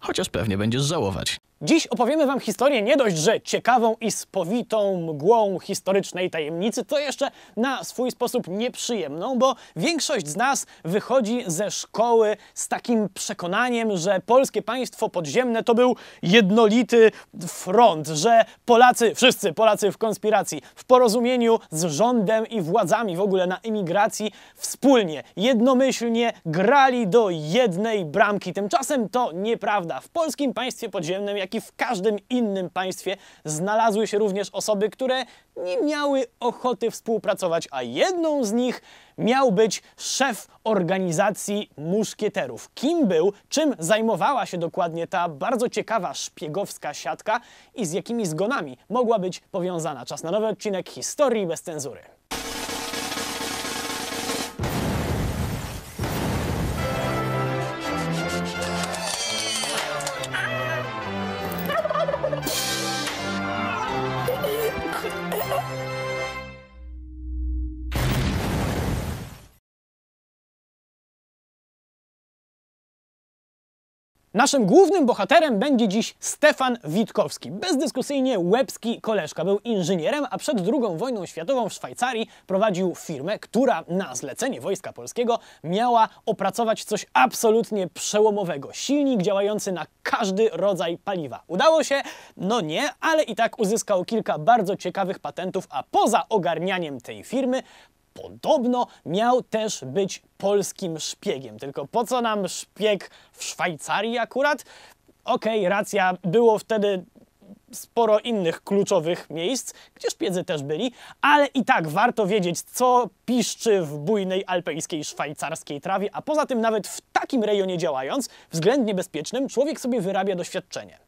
chociaż pewnie będziesz żałować. Dziś opowiemy Wam historię nie dość, że ciekawą i spowitą mgłą historycznej tajemnicy, to jeszcze na swój sposób nieprzyjemną, bo większość z nas wychodzi ze szkoły z takim przekonaniem, że polskie państwo podziemne to był jednolity front, że Polacy, wszyscy Polacy w konspiracji, w porozumieniu z rządem i władzami w ogóle na emigracji wspólnie, jednomyślnie grali do jednej bramki. Tymczasem to nieprawda prawda, w polskim państwie podziemnym, jak i w każdym innym państwie znalazły się również osoby, które nie miały ochoty współpracować, a jedną z nich miał być szef organizacji muszkieterów. Kim był, czym zajmowała się dokładnie ta bardzo ciekawa szpiegowska siatka i z jakimi zgonami mogła być powiązana. Czas na nowy odcinek historii bez cenzury. Naszym głównym bohaterem będzie dziś Stefan Witkowski. Bezdyskusyjnie łebski koleżka. Był inżynierem, a przed II wojną światową w Szwajcarii prowadził firmę, która na zlecenie Wojska Polskiego miała opracować coś absolutnie przełomowego. Silnik działający na każdy rodzaj paliwa. Udało się? No nie, ale i tak uzyskał kilka bardzo ciekawych patentów, a poza ogarnianiem tej firmy podobno miał też być polskim szpiegiem. Tylko po co nam szpieg w Szwajcarii akurat? Okej, okay, racja, było wtedy sporo innych kluczowych miejsc, gdzie szpiedzy też byli, ale i tak warto wiedzieć, co piszczy w bujnej alpejskiej szwajcarskiej trawie, a poza tym nawet w takim rejonie działając, względnie bezpiecznym, człowiek sobie wyrabia doświadczenie.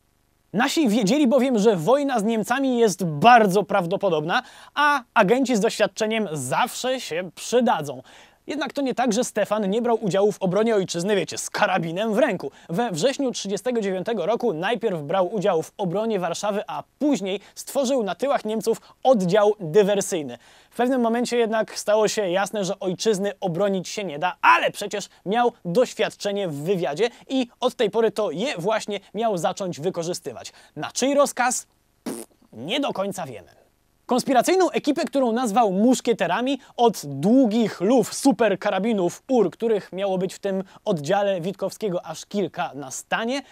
Nasi wiedzieli bowiem, że wojna z Niemcami jest bardzo prawdopodobna, a agenci z doświadczeniem zawsze się przydadzą. Jednak to nie tak, że Stefan nie brał udziału w obronie ojczyzny, wiecie, z karabinem w ręku. We wrześniu 1939 roku najpierw brał udział w obronie Warszawy, a później stworzył na tyłach Niemców oddział dywersyjny. W pewnym momencie jednak stało się jasne, że ojczyzny obronić się nie da, ale przecież miał doświadczenie w wywiadzie i od tej pory to je właśnie miał zacząć wykorzystywać. Na czyj rozkaz? Pff, nie do końca wiemy. Konspiracyjną ekipę, którą nazwał muszkieterami od długich luf super karabinów UR, których miało być w tym oddziale Witkowskiego aż kilka na stanie,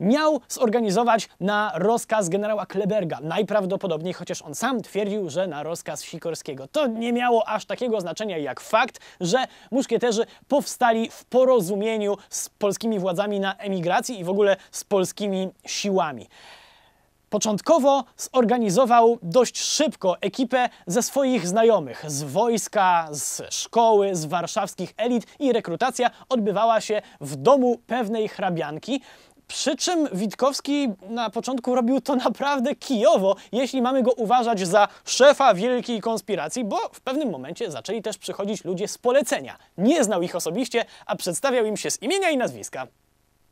miał zorganizować na rozkaz generała Kleberga. Najprawdopodobniej, chociaż on sam twierdził, że na rozkaz Sikorskiego. To nie miało aż takiego znaczenia jak fakt, że muszkieterzy powstali w porozumieniu z polskimi władzami na emigracji i w ogóle z polskimi siłami. Początkowo zorganizował dość szybko ekipę ze swoich znajomych, z wojska, z szkoły, z warszawskich elit i rekrutacja odbywała się w domu pewnej hrabianki, przy czym Witkowski na początku robił to naprawdę kijowo, jeśli mamy go uważać za szefa wielkiej konspiracji, bo w pewnym momencie zaczęli też przychodzić ludzie z polecenia. Nie znał ich osobiście, a przedstawiał im się z imienia i nazwiska.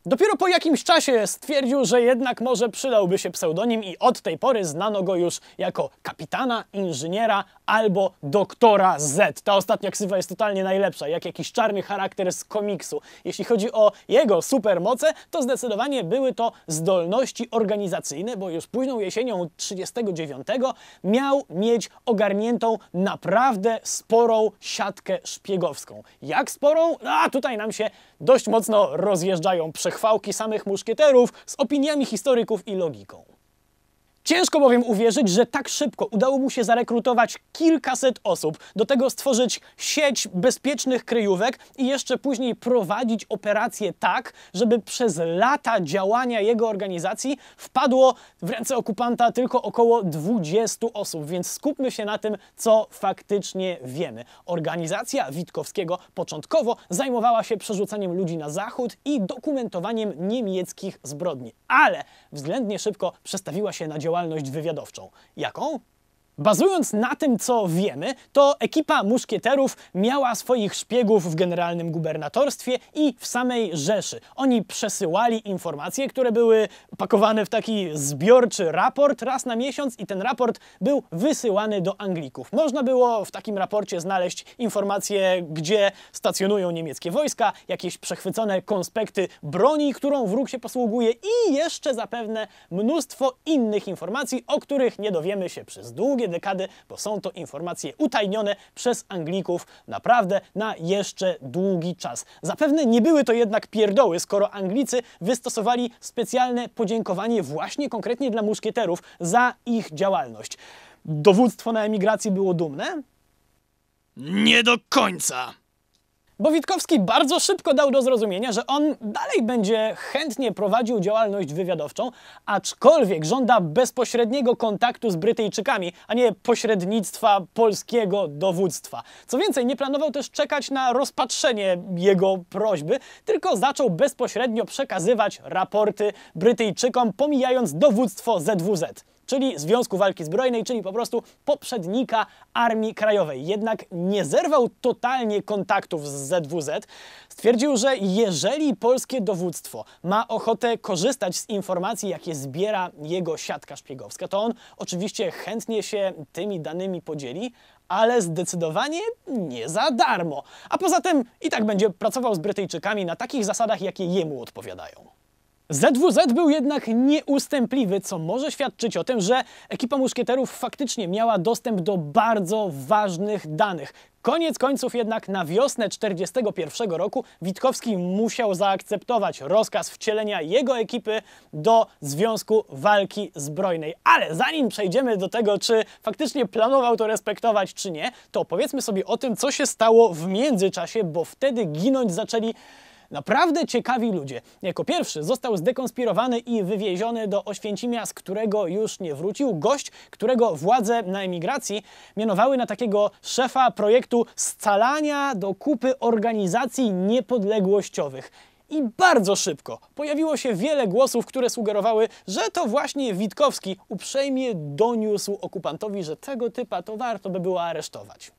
Dopiero po jakimś czasie stwierdził, że jednak może przydałby się pseudonim i od tej pory znano go już jako kapitana, inżyniera, albo Doktora Z. Ta ostatnia ksywa jest totalnie najlepsza, jak jakiś czarny charakter z komiksu. Jeśli chodzi o jego supermoce, to zdecydowanie były to zdolności organizacyjne, bo już późną jesienią 39 miał mieć ogarniętą naprawdę sporą siatkę szpiegowską. Jak sporą? No, a tutaj nam się dość mocno rozjeżdżają przechwałki samych muszkieterów z opiniami historyków i logiką. Ciężko bowiem uwierzyć, że tak szybko udało mu się zarekrutować kilkaset osób, do tego stworzyć sieć bezpiecznych kryjówek i jeszcze później prowadzić operacje tak, żeby przez lata działania jego organizacji wpadło w ręce okupanta tylko około 20 osób, więc skupmy się na tym, co faktycznie wiemy. Organizacja Witkowskiego początkowo zajmowała się przerzucaniem ludzi na zachód i dokumentowaniem niemieckich zbrodni, ale względnie szybko przestawiła się na działanie działalność wywiadowczą. Jaką? Bazując na tym, co wiemy, to ekipa muszkieterów miała swoich szpiegów w generalnym gubernatorstwie i w samej Rzeszy. Oni przesyłali informacje, które były pakowane w taki zbiorczy raport raz na miesiąc i ten raport był wysyłany do Anglików. Można było w takim raporcie znaleźć informacje, gdzie stacjonują niemieckie wojska, jakieś przechwycone konspekty broni, którą wróg się posługuje i jeszcze zapewne mnóstwo innych informacji, o których nie dowiemy się przez długie drugie dekady, bo są to informacje utajnione przez Anglików naprawdę na jeszcze długi czas. Zapewne nie były to jednak pierdoły, skoro Anglicy wystosowali specjalne podziękowanie właśnie konkretnie dla muszkieterów za ich działalność. Dowództwo na emigracji było dumne? Nie do końca. Bo Witkowski bardzo szybko dał do zrozumienia, że on dalej będzie chętnie prowadził działalność wywiadowczą, aczkolwiek żąda bezpośredniego kontaktu z Brytyjczykami, a nie pośrednictwa polskiego dowództwa. Co więcej, nie planował też czekać na rozpatrzenie jego prośby, tylko zaczął bezpośrednio przekazywać raporty Brytyjczykom, pomijając dowództwo ZWZ czyli Związku Walki Zbrojnej, czyli po prostu poprzednika Armii Krajowej. Jednak nie zerwał totalnie kontaktów z ZWZ. Stwierdził, że jeżeli polskie dowództwo ma ochotę korzystać z informacji, jakie zbiera jego siatka szpiegowska, to on oczywiście chętnie się tymi danymi podzieli, ale zdecydowanie nie za darmo. A poza tym i tak będzie pracował z Brytyjczykami na takich zasadach, jakie jemu odpowiadają. ZWZ był jednak nieustępliwy, co może świadczyć o tym, że ekipa muszkieterów faktycznie miała dostęp do bardzo ważnych danych. Koniec końców jednak na wiosnę 1941 roku Witkowski musiał zaakceptować rozkaz wcielenia jego ekipy do Związku Walki Zbrojnej. Ale zanim przejdziemy do tego, czy faktycznie planował to respektować, czy nie, to powiedzmy sobie o tym, co się stało w międzyczasie, bo wtedy ginąć zaczęli Naprawdę ciekawi ludzie. Jako pierwszy został zdekonspirowany i wywieziony do Oświęcimia, z którego już nie wrócił, gość, którego władze na emigracji mianowały na takiego szefa projektu scalania do kupy organizacji niepodległościowych. I bardzo szybko pojawiło się wiele głosów, które sugerowały, że to właśnie Witkowski uprzejmie doniósł okupantowi, że tego typa to warto by było aresztować.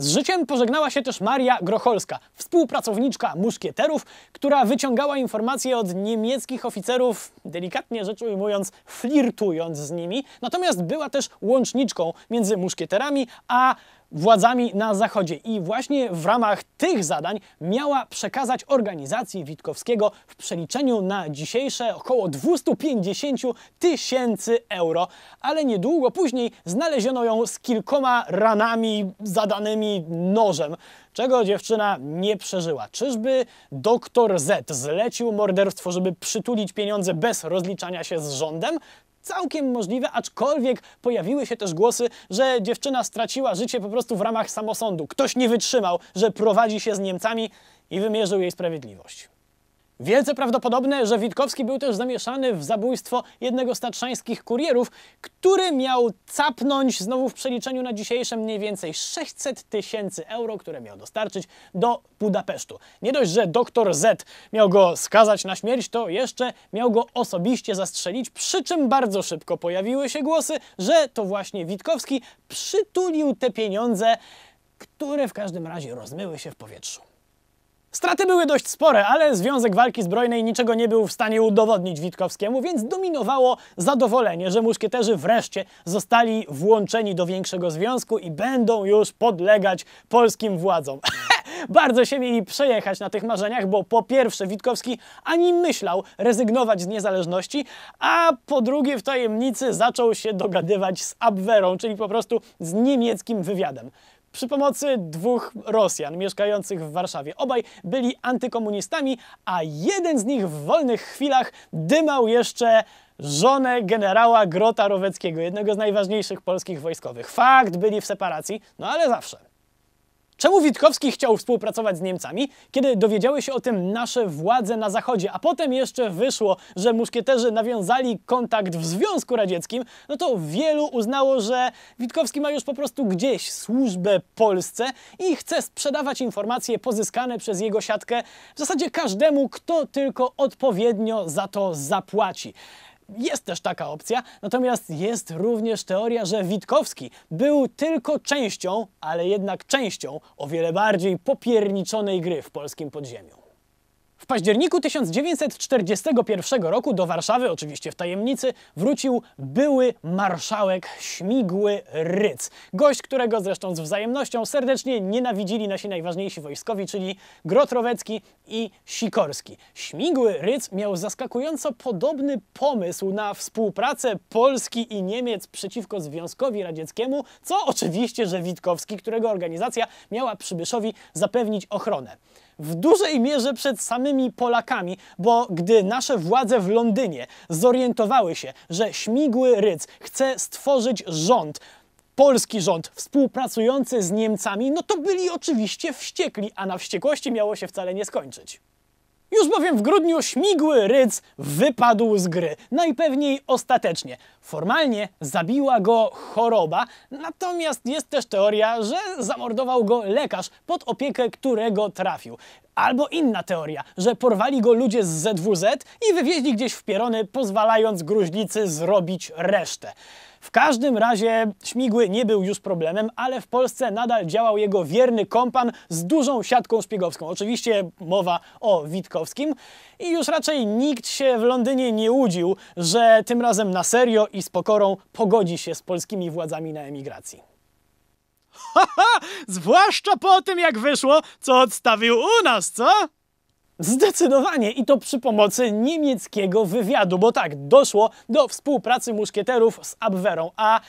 Z życiem pożegnała się też Maria Grocholska, współpracowniczka muszkieterów, która wyciągała informacje od niemieckich oficerów, delikatnie rzecz ujmując, flirtując z nimi. Natomiast była też łączniczką między muszkieterami a władzami na Zachodzie i właśnie w ramach tych zadań miała przekazać organizacji Witkowskiego w przeliczeniu na dzisiejsze około 250 tysięcy euro, ale niedługo później znaleziono ją z kilkoma ranami zadanymi nożem, czego dziewczyna nie przeżyła. Czyżby doktor Z zlecił morderstwo, żeby przytulić pieniądze bez rozliczania się z rządem? całkiem możliwe, aczkolwiek pojawiły się też głosy, że dziewczyna straciła życie po prostu w ramach samosądu. Ktoś nie wytrzymał, że prowadzi się z Niemcami i wymierzył jej sprawiedliwość. Wielce prawdopodobne, że Witkowski był też zamieszany w zabójstwo jednego z tatrzańskich kurierów, który miał capnąć, znowu w przeliczeniu na dzisiejsze, mniej więcej 600 tysięcy euro, które miał dostarczyć do Budapesztu. Nie dość, że doktor Z miał go skazać na śmierć, to jeszcze miał go osobiście zastrzelić, przy czym bardzo szybko pojawiły się głosy, że to właśnie Witkowski przytulił te pieniądze, które w każdym razie rozmyły się w powietrzu. Straty były dość spore, ale Związek Walki Zbrojnej niczego nie był w stanie udowodnić Witkowskiemu, więc dominowało zadowolenie, że muszkieterzy wreszcie zostali włączeni do większego związku i będą już podlegać polskim władzom. Bardzo się mieli przejechać na tych marzeniach, bo po pierwsze Witkowski ani myślał rezygnować z niezależności, a po drugie w tajemnicy zaczął się dogadywać z Abwehrą, czyli po prostu z niemieckim wywiadem przy pomocy dwóch Rosjan mieszkających w Warszawie. Obaj byli antykomunistami, a jeden z nich w wolnych chwilach dymał jeszcze żonę generała Grota Roweckiego, jednego z najważniejszych polskich wojskowych. Fakt, byli w separacji, no ale zawsze. Czemu Witkowski chciał współpracować z Niemcami, kiedy dowiedziały się o tym nasze władze na Zachodzie, a potem jeszcze wyszło, że muszkieterzy nawiązali kontakt w Związku Radzieckim, no to wielu uznało, że Witkowski ma już po prostu gdzieś służbę Polsce i chce sprzedawać informacje pozyskane przez jego siatkę w zasadzie każdemu, kto tylko odpowiednio za to zapłaci jest też taka opcja, natomiast jest również teoria, że Witkowski był tylko częścią, ale jednak częścią o wiele bardziej popierniczonej gry w polskim podziemiu. W październiku 1941 roku do Warszawy, oczywiście w tajemnicy, wrócił były marszałek Śmigły Ryc. Gość, którego zresztą z wzajemnością serdecznie nienawidzili nasi najważniejsi wojskowi, czyli Grotrowecki i Sikorski. Śmigły Ryc miał zaskakująco podobny pomysł na współpracę Polski i Niemiec przeciwko Związkowi Radzieckiemu, co oczywiście, że Witkowski, którego organizacja miała Przybyszowi zapewnić ochronę w dużej mierze przed samymi Polakami, bo gdy nasze władze w Londynie zorientowały się, że śmigły Rydz chce stworzyć rząd, polski rząd współpracujący z Niemcami, no to byli oczywiście wściekli, a na wściekłości miało się wcale nie skończyć. Już bowiem w grudniu śmigły Rydz wypadł z gry, najpewniej ostatecznie. Formalnie zabiła go choroba, natomiast jest też teoria, że zamordował go lekarz, pod opiekę którego trafił. Albo inna teoria, że porwali go ludzie z ZWZ i wywieźli gdzieś w pierony, pozwalając gruźlicy zrobić resztę. W każdym razie śmigły nie był już problemem, ale w Polsce nadal działał jego wierny kompan z dużą siatką szpiegowską. Oczywiście mowa o Witkowskim. I już raczej nikt się w Londynie nie łudził, że tym razem na serio i z pokorą pogodzi się z polskimi władzami na emigracji. Haha, zwłaszcza po tym jak wyszło, co odstawił u nas, co? Zdecydowanie i to przy pomocy niemieckiego wywiadu, bo tak, doszło do współpracy muszkieterów z Abwehrą, a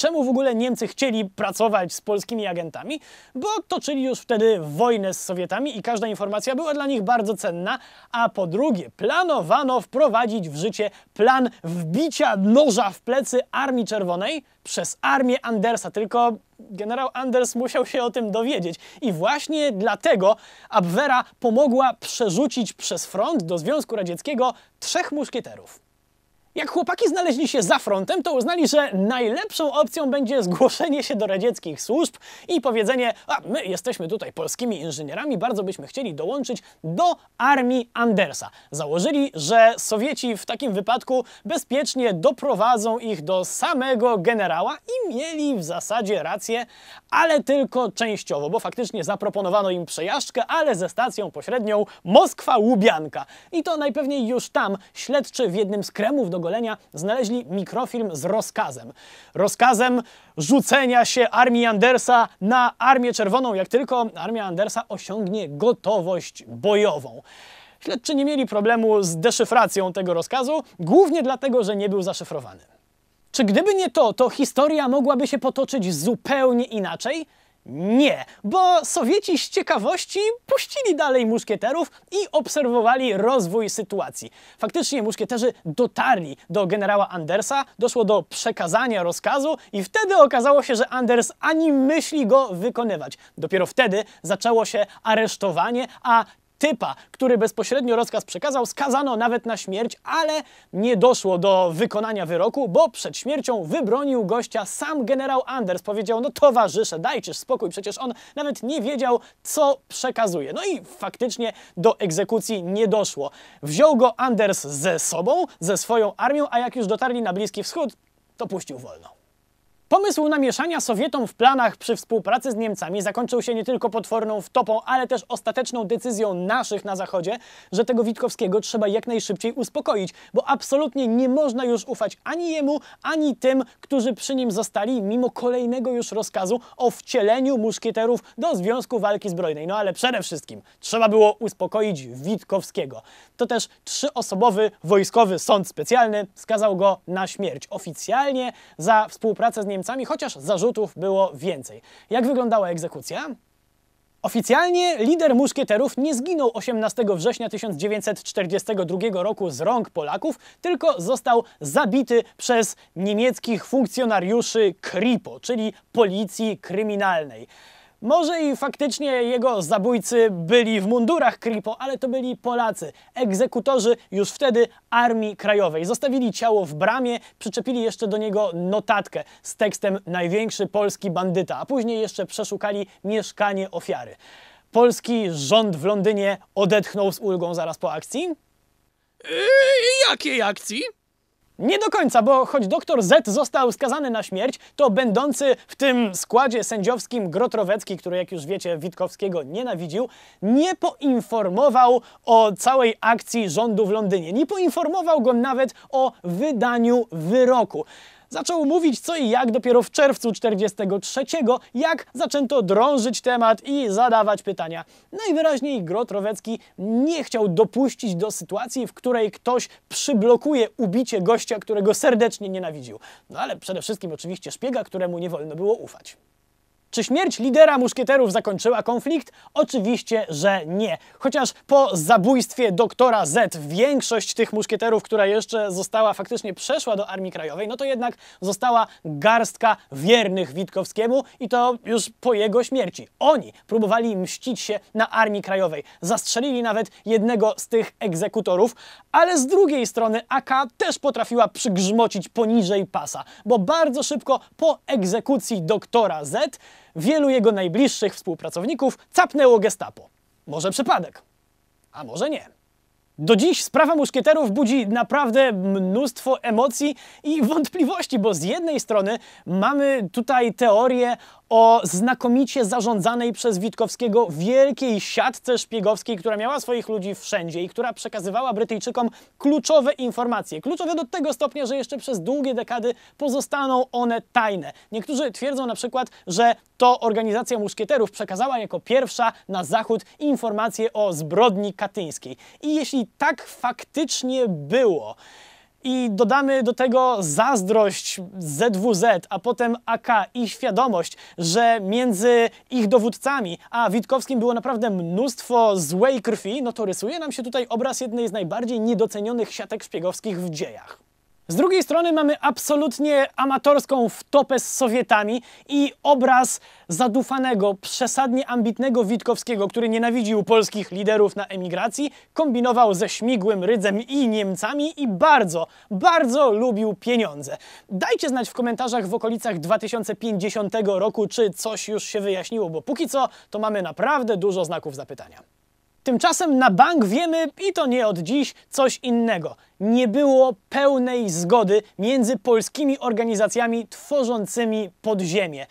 Czemu w ogóle Niemcy chcieli pracować z polskimi agentami? Bo toczyli już wtedy wojnę z Sowietami i każda informacja była dla nich bardzo cenna. A po drugie, planowano wprowadzić w życie plan wbicia noża w plecy Armii Czerwonej przez Armię Andersa. Tylko generał Anders musiał się o tym dowiedzieć. I właśnie dlatego Abwehra pomogła przerzucić przez front do Związku Radzieckiego trzech muszkieterów. Jak chłopaki znaleźli się za frontem, to uznali, że najlepszą opcją będzie zgłoszenie się do radzieckich służb i powiedzenie, a my jesteśmy tutaj polskimi inżynierami, bardzo byśmy chcieli dołączyć do armii Andersa. Założyli, że Sowieci w takim wypadku bezpiecznie doprowadzą ich do samego generała i mieli w zasadzie rację, ale tylko częściowo, bo faktycznie zaproponowano im przejażdżkę, ale ze stacją pośrednią Moskwa-Łubianka. I to najpewniej już tam śledczy w jednym z kremów do golenia, znaleźli mikrofilm z rozkazem. Rozkazem rzucenia się armii Andersa na Armię Czerwoną, jak tylko Armia Andersa osiągnie gotowość bojową. Śledczy nie mieli problemu z deszyfracją tego rozkazu, głównie dlatego, że nie był zaszyfrowany. Czy gdyby nie to, to historia mogłaby się potoczyć zupełnie inaczej? Nie, bo Sowieci z ciekawości puścili dalej muszkieterów i obserwowali rozwój sytuacji. Faktycznie muszkieterzy dotarli do generała Andersa, doszło do przekazania rozkazu i wtedy okazało się, że Anders ani myśli go wykonywać. Dopiero wtedy zaczęło się aresztowanie, a typa, który bezpośrednio rozkaz przekazał, skazano nawet na śmierć, ale nie doszło do wykonania wyroku, bo przed śmiercią wybronił gościa sam generał Anders. Powiedział, no towarzysze, dajcie spokój, przecież on nawet nie wiedział, co przekazuje. No i faktycznie do egzekucji nie doszło. Wziął go Anders ze sobą, ze swoją armią, a jak już dotarli na Bliski Wschód, to puścił wolno. Pomysł namieszania Sowietom w planach przy współpracy z Niemcami zakończył się nie tylko potworną wtopą, ale też ostateczną decyzją naszych na Zachodzie, że tego Witkowskiego trzeba jak najszybciej uspokoić, bo absolutnie nie można już ufać ani jemu, ani tym, którzy przy nim zostali, mimo kolejnego już rozkazu o wcieleniu muszkieterów do Związku Walki Zbrojnej. No ale przede wszystkim trzeba było uspokoić Witkowskiego. To też trzyosobowy wojskowy sąd specjalny skazał go na śmierć. Oficjalnie za współpracę z Niemcami Niemcami, chociaż zarzutów było więcej. Jak wyglądała egzekucja? Oficjalnie lider muszkieterów nie zginął 18 września 1942 roku z rąk Polaków, tylko został zabity przez niemieckich funkcjonariuszy Kripo, czyli policji kryminalnej. Może i faktycznie jego zabójcy byli w mundurach Kripo, ale to byli Polacy, egzekutorzy już wtedy Armii Krajowej. Zostawili ciało w bramie, przyczepili jeszcze do niego notatkę z tekstem największy polski bandyta, a później jeszcze przeszukali mieszkanie ofiary. Polski rząd w Londynie odetchnął z ulgą zaraz po akcji? Yy, jakiej akcji? Nie do końca, bo choć doktor Z został skazany na śmierć, to będący w tym składzie sędziowskim Grotrowecki, który jak już wiecie Witkowskiego nienawidził, nie poinformował o całej akcji rządu w Londynie. Nie poinformował go nawet o wydaniu wyroku zaczął mówić co i jak dopiero w czerwcu 43, jak zaczęto drążyć temat i zadawać pytania. Najwyraźniej Rowecki nie chciał dopuścić do sytuacji, w której ktoś przyblokuje ubicie gościa, którego serdecznie nienawidził. No ale przede wszystkim oczywiście szpiega, któremu nie wolno było ufać. Czy śmierć lidera muszkieterów zakończyła konflikt? Oczywiście, że nie. Chociaż po zabójstwie doktora Z większość tych muszkieterów, która jeszcze została, faktycznie przeszła do Armii Krajowej, no to jednak została garstka wiernych Witkowskiemu i to już po jego śmierci. Oni próbowali mścić się na Armii Krajowej. Zastrzelili nawet jednego z tych egzekutorów, ale z drugiej strony AK też potrafiła przygrzmocić poniżej pasa, bo bardzo szybko po egzekucji doktora Z wielu jego najbliższych współpracowników capnęło gestapo. Może przypadek, a może nie. Do dziś sprawa muszkieterów budzi naprawdę mnóstwo emocji i wątpliwości, bo z jednej strony mamy tutaj teorię o znakomicie zarządzanej przez Witkowskiego wielkiej siatce szpiegowskiej, która miała swoich ludzi wszędzie i która przekazywała Brytyjczykom kluczowe informacje. Kluczowe do tego stopnia, że jeszcze przez długie dekady pozostaną one tajne. Niektórzy twierdzą na przykład, że to organizacja muszkieterów przekazała jako pierwsza na zachód informacje o zbrodni katyńskiej. I jeśli tak faktycznie było. I dodamy do tego zazdrość ZWZ, a potem AK i świadomość, że między ich dowódcami a Witkowskim było naprawdę mnóstwo złej krwi, no to rysuje nam się tutaj obraz jednej z najbardziej niedocenionych siatek szpiegowskich w dziejach. Z drugiej strony mamy absolutnie amatorską wtopę z Sowietami i obraz zadufanego, przesadnie ambitnego Witkowskiego, który nienawidził polskich liderów na emigracji, kombinował ze śmigłym rydzem i Niemcami i bardzo, bardzo lubił pieniądze. Dajcie znać w komentarzach w okolicach 2050 roku, czy coś już się wyjaśniło, bo póki co to mamy naprawdę dużo znaków zapytania. Tymczasem na bank wiemy, i to nie od dziś, coś innego. Nie było pełnej zgody między polskimi organizacjami tworzącymi podziemie.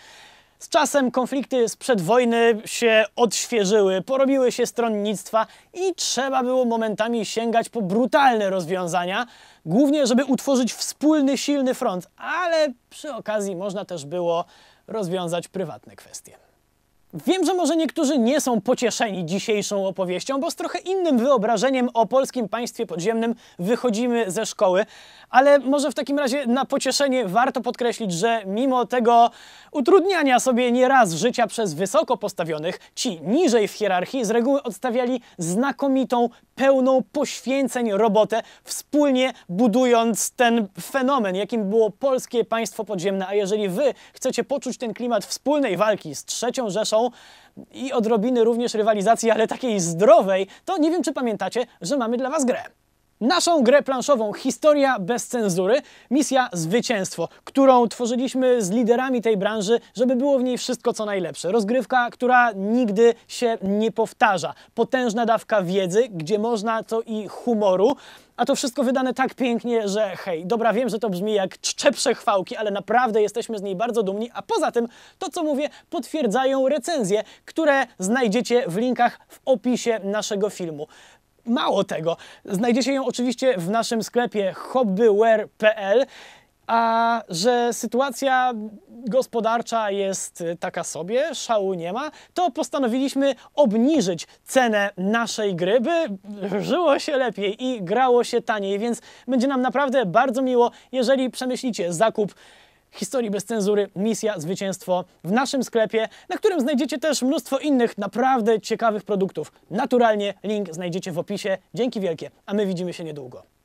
Z czasem konflikty sprzed wojny się odświeżyły, porobiły się stronnictwa i trzeba było momentami sięgać po brutalne rozwiązania, głównie żeby utworzyć wspólny, silny front, ale przy okazji można też było rozwiązać prywatne kwestie. Wiem, że może niektórzy nie są pocieszeni dzisiejszą opowieścią, bo z trochę innym wyobrażeniem o polskim państwie podziemnym wychodzimy ze szkoły, ale może w takim razie na pocieszenie warto podkreślić, że mimo tego utrudniania sobie nieraz życia przez wysoko postawionych, ci niżej w hierarchii z reguły odstawiali znakomitą, pełną poświęceń robotę, wspólnie budując ten fenomen, jakim było polskie państwo podziemne. A jeżeli wy chcecie poczuć ten klimat wspólnej walki z trzecią Rzeszą, rywalizacją i odrobiny również rywalizacji, ale takiej zdrowej, to nie wiem, czy pamiętacie, że mamy dla Was grę naszą grę planszową Historia bez cenzury, misja Zwycięstwo, którą tworzyliśmy z liderami tej branży, żeby było w niej wszystko co najlepsze. Rozgrywka, która nigdy się nie powtarza. Potężna dawka wiedzy, gdzie można to i humoru, a to wszystko wydane tak pięknie, że hej, dobra, wiem, że to brzmi jak czcze przechwałki, ale naprawdę jesteśmy z niej bardzo dumni, a poza tym to, co mówię, potwierdzają recenzje, które znajdziecie w linkach w opisie naszego filmu. Mało tego, znajdziecie ją oczywiście w naszym sklepie hobbyware.pl. A że sytuacja gospodarcza jest taka sobie, szału nie ma, to postanowiliśmy obniżyć cenę naszej gry, by żyło się lepiej i grało się taniej, więc będzie nam naprawdę bardzo miło, jeżeli przemyślicie zakup Historii bez cenzury, misja, zwycięstwo w naszym sklepie, na którym znajdziecie też mnóstwo innych naprawdę ciekawych produktów. Naturalnie link znajdziecie w opisie. Dzięki wielkie, a my widzimy się niedługo.